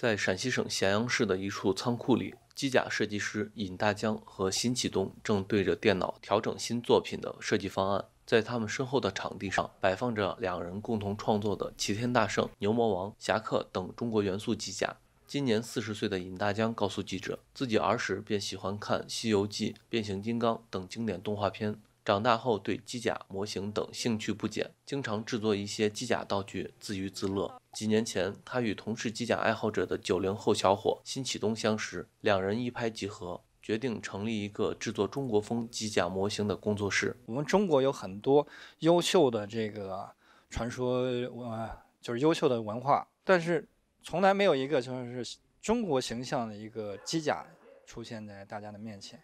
在陕西省咸阳市的一处仓库里，机甲设计师尹大江和辛启东正对着电脑调整新作品的设计方案。在他们身后的场地上，摆放着两人共同创作的齐天大圣、牛魔王、侠客等中国元素机甲。今年四十岁的尹大江告诉记者，自己儿时便喜欢看《西游记》《变形金刚》等经典动画片。长大后对机甲模型等兴趣不减，经常制作一些机甲道具自娱自乐。几年前，他与同是机甲爱好者的九零后小伙辛启东相识，两人一拍即合，决定成立一个制作中国风机甲模型的工作室。我们中国有很多优秀的这个传说，呃，就是优秀的文化，但是从来没有一个就是中国形象的一个机甲出现在大家的面前，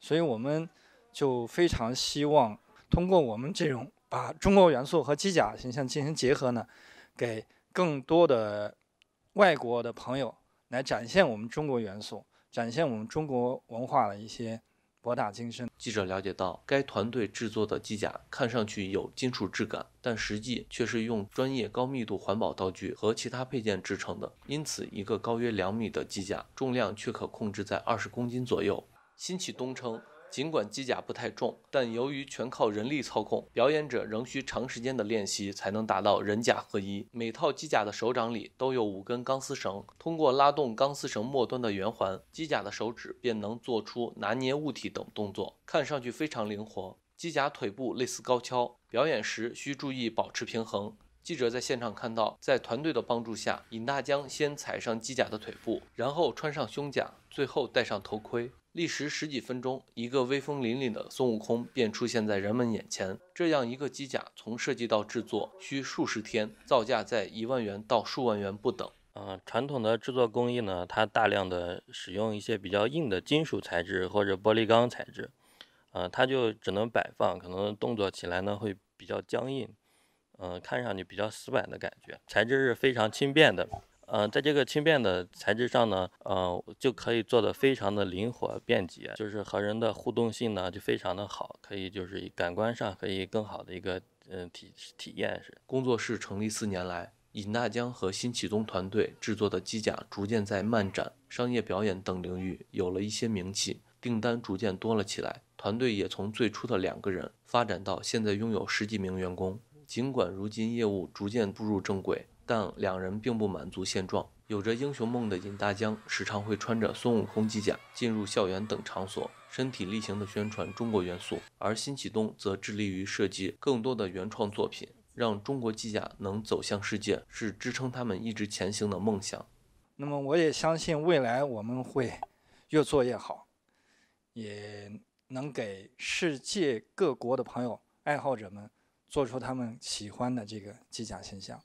所以我们。就非常希望通过我们这种把中国元素和机甲形象进行结合呢，给更多的外国的朋友来展现我们中国元素，展现我们中国文化的一些博大精深。记者了解到，该团队制作的机甲看上去有金属质感，但实际却是用专业高密度环保道具和其他配件制成的，因此一个高约两米的机甲，重量却可控制在二十公斤左右。新启东称。尽管机甲不太重，但由于全靠人力操控，表演者仍需长时间的练习才能达到人甲合一。每套机甲的手掌里都有五根钢丝绳，通过拉动钢丝绳末端的圆环，机甲的手指便能做出拿捏物体等动作，看上去非常灵活。机甲腿部类似高跷，表演时需注意保持平衡。记者在现场看到，在团队的帮助下，尹大江先踩上机甲的腿部，然后穿上胸甲，最后戴上头盔。历时十几分钟，一个威风凛凛的孙悟空便出现在人们眼前。这样一个机甲从设计到制作需数十天，造价在一万元到数万元不等。嗯，传统的制作工艺呢，它大量的使用一些比较硬的金属材质或者玻璃钢材质，呃，它就只能摆放，可能动作起来呢会比较僵硬，嗯，看上去比较死板的感觉。材质是非常轻便的。嗯，在这个轻便的材质上呢，呃，就可以做的非常的灵活便捷，就是和人的互动性呢就非常的好，可以就是感官上可以更好的一个嗯体体验是。工作室成立四年来，尹大江和新启宗团队制作的机甲逐渐在漫展、商业表演等领域有了一些名气，订单逐渐多了起来，团队也从最初的两个人发展到现在拥有十几名员工。尽管如今业务逐渐步入正轨。但两人并不满足现状，有着英雄梦的尹大江时常会穿着孙悟空机甲进入校园等场所，身体力行地宣传中国元素；而辛启东则致力于设计更多的原创作品，让中国机甲能走向世界，是支撑他们一直前行的梦想。那么，我也相信未来我们会越做越好，也能给世界各国的朋友、爱好者们做出他们喜欢的这个机甲形象。